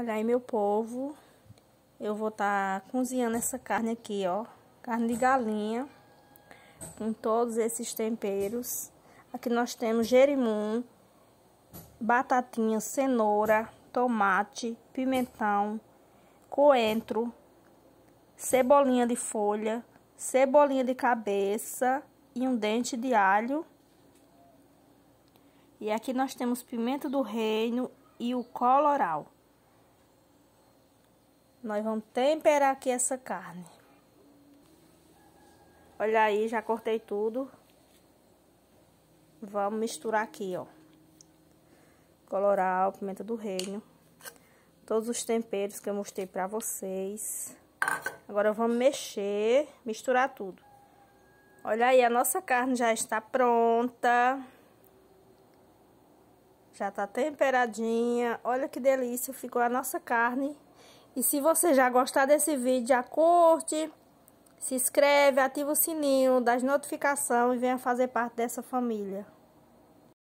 Olha aí, meu povo. Eu vou estar tá cozinhando essa carne aqui, ó. Carne de galinha. Com todos esses temperos. Aqui nós temos gerimum, batatinha, cenoura, tomate, pimentão, coentro, cebolinha de folha, cebolinha de cabeça e um dente de alho. E aqui nós temos pimenta do reino e o coloral. Nós vamos temperar aqui essa carne. Olha aí, já cortei tudo. Vamos misturar aqui, ó. Coloral, pimenta do reino. Todos os temperos que eu mostrei pra vocês. Agora vamos mexer, misturar tudo. Olha aí, a nossa carne já está pronta. Já tá temperadinha. Olha que delícia, ficou a nossa carne e se você já gostar desse vídeo, já curte, se inscreve, ativa o sininho das notificações e venha fazer parte dessa família.